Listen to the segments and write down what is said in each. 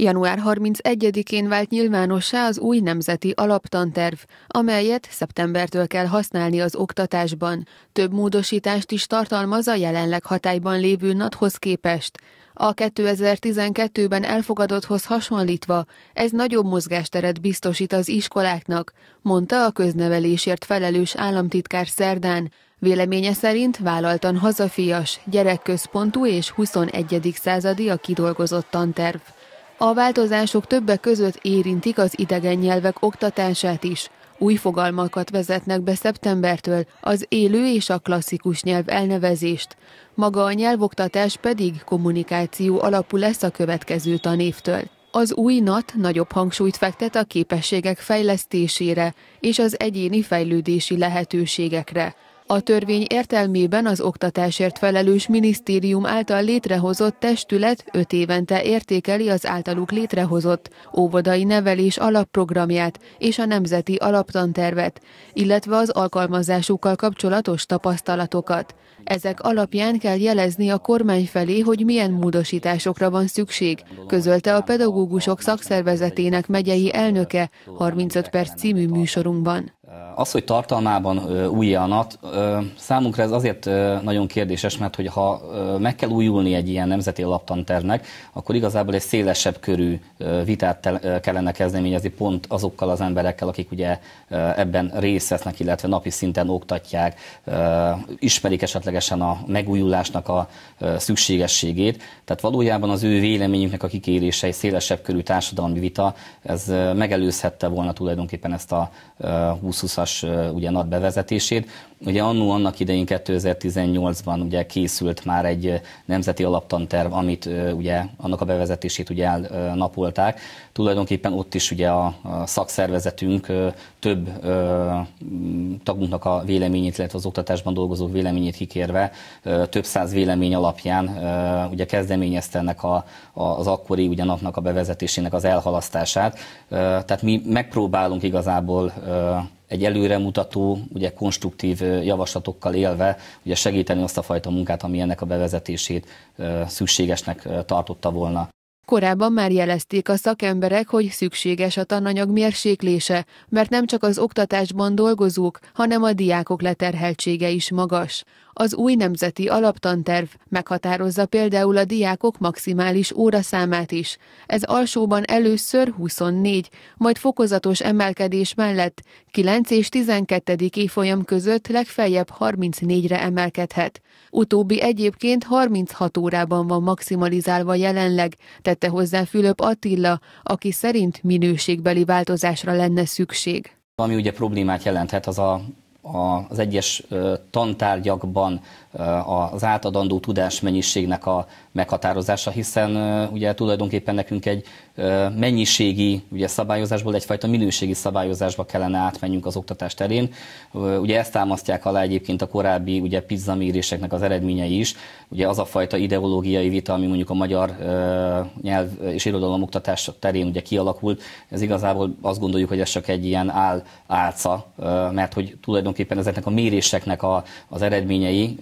Január 31-én vált nyilvánossá az új nemzeti alaptanterv, amelyet szeptembertől kell használni az oktatásban. Több módosítást is tartalmaz a jelenleg hatályban lévő nathoz képest. A 2012-ben elfogadotthoz hasonlítva ez nagyobb mozgásteret biztosít az iskoláknak, mondta a köznevelésért felelős államtitkár szerdán. Véleménye szerint vállaltan hazafias, gyerekközpontú és 21. századi a kidolgozott tanterv. A változások többek között érintik az idegen nyelvek oktatását is. Új fogalmakat vezetnek be szeptembertől, az élő és a klasszikus nyelv elnevezést. Maga a nyelvoktatás pedig kommunikáció alapú lesz a következő tanévtől. Az új NAT nagyobb hangsúlyt fektet a képességek fejlesztésére és az egyéni fejlődési lehetőségekre. A törvény értelmében az oktatásért felelős minisztérium által létrehozott testület öt évente értékeli az általuk létrehozott óvodai nevelés alapprogramját és a nemzeti alaptantervet, illetve az alkalmazásukkal kapcsolatos tapasztalatokat. Ezek alapján kell jelezni a kormány felé, hogy milyen módosításokra van szükség, közölte a pedagógusok szakszervezetének megyei elnöke 35 perc című műsorunkban. Az, hogy tartalmában újjanat, számunkra ez azért nagyon kérdéses, mert hogy ha meg kell újulni egy ilyen nemzeti alaptantervnek, akkor igazából egy szélesebb körű vitát kellene kezdeményezni pont azokkal az emberekkel, akik ugye ebben részt vesznek, illetve napi szinten oktatják, ismerik esetlegesen a megújulásnak a szükségességét. Tehát valójában az ő véleményüknek a kikérése egy szélesebb körű társadalmi vita, ez megelőzhette volna tulajdonképpen ezt a 20-20-as utas ugye NAT bevezetését, Ugye annó annak idején 2018-ban ugye készült már egy nemzeti alaptanterv, amit ugye annak a bevezetését ugye elnapolták. Tulajdonképpen ott is ugye a, szakszervezetünk több tagunknak a véleményét, illetve az oktatásban dolgozók véleményét kikérve több száz vélemény alapján ugye kezdeményezte ennek a, az akkori ugye napnak a bevezetésének az elhalasztását. tehát mi megpróbálunk igazából egy előremutató, ugye konstruktív javaslatokkal élve ugye segíteni azt a fajta munkát, ami ennek a bevezetését szükségesnek tartotta volna. Korábban már jelezték a szakemberek, hogy szükséges a tananyag mérséklése, mert nem csak az oktatásban dolgozók, hanem a diákok leterheltsége is magas. Az új nemzeti alaptanterv meghatározza például a diákok maximális óraszámát is. Ez alsóban először 24, majd fokozatos emelkedés mellett 9 és 12. évfolyam között legfeljebb 34-re emelkedhet. Utóbbi egyébként 36 órában van maximalizálva jelenleg, tette hozzá Fülöp Attila, aki szerint minőségbeli változásra lenne szükség. Ami ugye problémát jelenthet, az a az egyes tantárgyakban az átadandó tudásmennyiségnek a meghatározása, hiszen ugye tulajdonképpen nekünk egy mennyiségi ugye, szabályozásból egyfajta minőségi szabályozásba kellene átmenjünk az oktatás terén. Ugye ezt támasztják alá egyébként a korábbi ugye pizzaméréseknek az eredményei is. Ugye az a fajta ideológiai vita, ami mondjuk a magyar nyelv és irodalom oktatás terén ugye kialakult, ez igazából azt gondoljuk, hogy ez csak egy ilyen áll álca, mert hogy tulajdonképpen ezeknek a méréseknek a, az eredményei,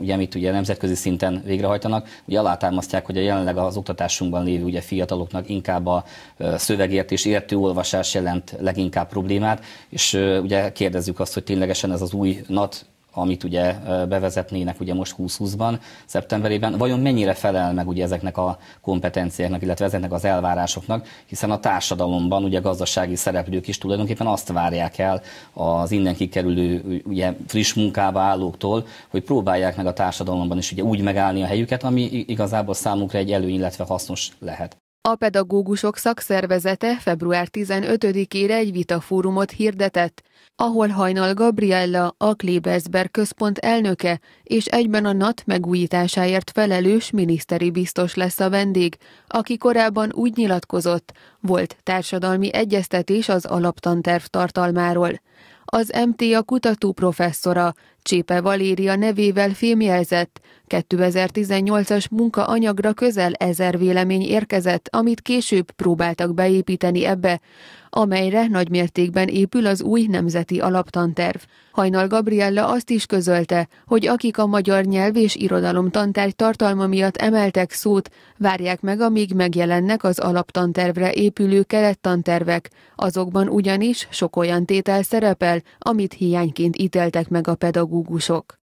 ugye amit ugye nemzetközi szinten végrehajtanak, ugye alá alátámasztják, hogy a jelenleg az oktatásunkban lévő ugye fiataloknak inkább a szövegértés, értő olvasás jelent leginkább problémát, és ugye kérdezzük azt, hogy ténylegesen ez az új NAT amit ugye bevezetnének ugye most 2020-ban, szeptemberében, vajon mennyire felel meg ugye ezeknek a kompetenciáknak, illetve ezeknek az elvárásoknak, hiszen a társadalomban ugye gazdasági szereplők is tulajdonképpen azt várják el az innen kikerülő ugye friss munkába állóktól, hogy próbálják meg a társadalomban is ugye úgy megállni a helyüket, ami igazából számukra egy előny, illetve hasznos lehet. A pedagógusok szakszervezete február 15-ére egy vitafórumot hirdetett, ahol hajnal Gabriella, a Klebersberg központ elnöke és egyben a NAT megújításáért felelős miniszteri biztos lesz a vendég, aki korábban úgy nyilatkozott, volt társadalmi egyeztetés az alaptanterv tartalmáról. Az MTA kutató professzora, Csépe Valéria nevével fémjelzett. 2018-as munkaanyagra közel ezer vélemény érkezett, amit később próbáltak beépíteni ebbe, amelyre nagymértékben épül az új nemzeti alaptanterv. Hajnal Gabriella azt is közölte, hogy akik a magyar nyelv és irodalom tantárgy tartalma miatt emeltek szót, várják meg, amíg megjelennek az alaptantervre épülő kerettantervek. Azokban ugyanis sok olyan tétel szerepel, amit hiányként ítéltek meg a pedagógusok pedagógusok.